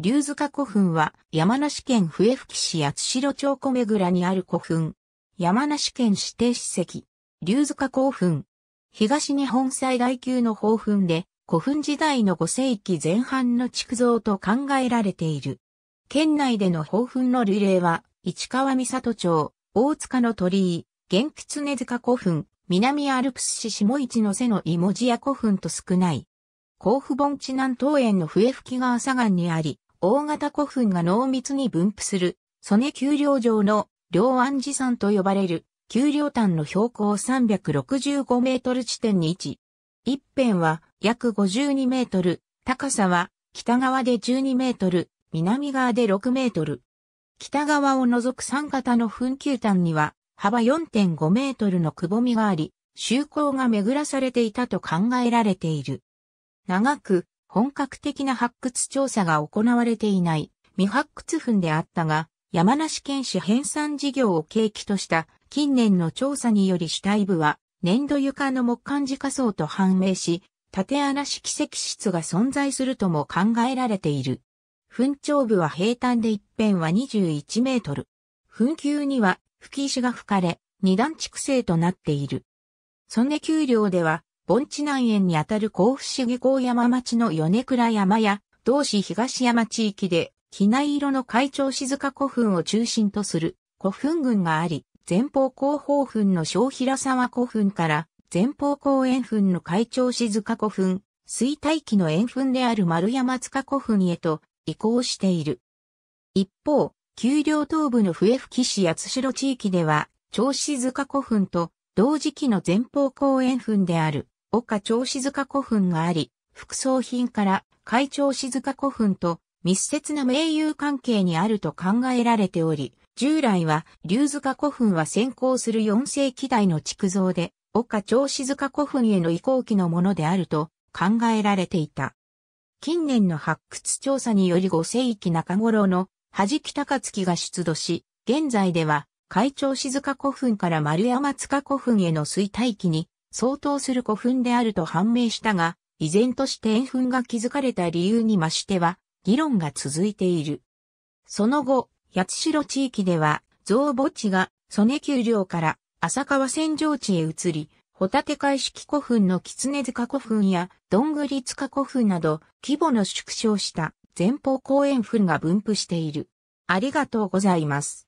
竜塚古墳は山梨県笛吹市八代町米倉にある古墳。山梨県指定史跡、竜塚古墳。東日本最大級の宝墳で、古墳時代の5世紀前半の築造と考えられている。県内での宝墳の類例は、市川三里町、大塚の鳥居、元狐塚古墳、南アルプス市下市の瀬の芋地屋古墳と少ない。甲府盆地南東園の笛吹川左岸にあり、大型古墳が濃密に分布する、曽根丘陵城の両安寺山と呼ばれる、丘陵端の標高365メートル地点に位置。一辺は約52メートル、高さは北側で12メートル、南側で6メートル。北側を除く三型の墳丘端には幅4.5メートルのくぼみがあり、周光が巡らされていたと考えられている。長く本格的な発掘調査が行われていない未発掘墳であったが、山梨県市編纂事業を契機とした近年の調査により死体部は粘土床の木管自家層と判明し、縦穴式石室が存在するとも考えられている。墳頂部は平坦で一辺は21メートル。墳丘には吹石が吹かれ、二段畜生となっている。曽根丘陵では盆地南園にあたる甲府市下校山町の米倉山や、同市東山地域で、機内色の海鳥静か古墳を中心とする古墳群があり、前方後方墳の小平沢古墳から、前方後円墳の海鳥静か古墳、衰退期の円墳である丸山塚古墳へと移行している。一方、丘陵東部の笛吹市八代地域では、長静か古墳と同時期の前方後円墳である岡長静塚古墳があり、副葬品から会長静塚古墳と密接な名友関係にあると考えられており、従来は竜塚古墳は先行する4世紀代の築造で、岡長静塚古墳への移行期のものであると考えられていた。近年の発掘調査により5世紀中頃の木高月が出土し、現在では会長静塚古墳から丸山塚古墳への衰退期に相当する古墳であると判明したが、依然として円墳が築かれた理由に増しては、議論が続いている。その後、八代地域では、造墓地が、曽根丘陵から浅川戦場地へ移り、ホタテ海式古墳の狐塚古墳や、どんぐり塚古墳など、規模の縮小した前方後円墳が分布している。ありがとうございます。